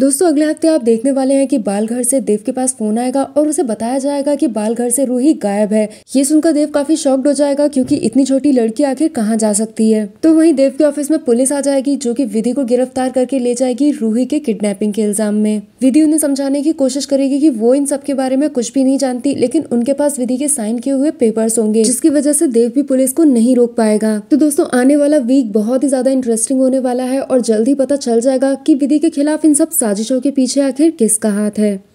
दोस्तों अगले हफ्ते आप देखने वाले हैं कि बालघर से देव के पास फोन आएगा और उसे बताया जाएगा कि बालघर से रूही गायब है ये सुनकर देव काफी शॉक्ड हो जाएगा क्योंकि इतनी छोटी लड़की आखिर कहाँ जा सकती है तो वहीं देव के ऑफिस में पुलिस आ जाएगी जो कि विधि को गिरफ्तार करके ले जाएगी रूही के किडनेपिंग के इल्जाम में विधि उन्हें समझाने की कोशिश करेगी की वो इन सब के बारे में कुछ भी नहीं जानती लेकिन उनके पास विधि के साइन किए हुए पेपर्स होंगे जिसकी वजह से देव भी पुलिस को नहीं रोक पाएगा तो दोस्तों आने वाला वीक बहुत ही ज्यादा इंटरेस्टिंग होने वाला है और जल्द ही पता चल जाएगा की विधि के खिलाफ इन सब साजिशों के पीछे आखिर किसका हाथ है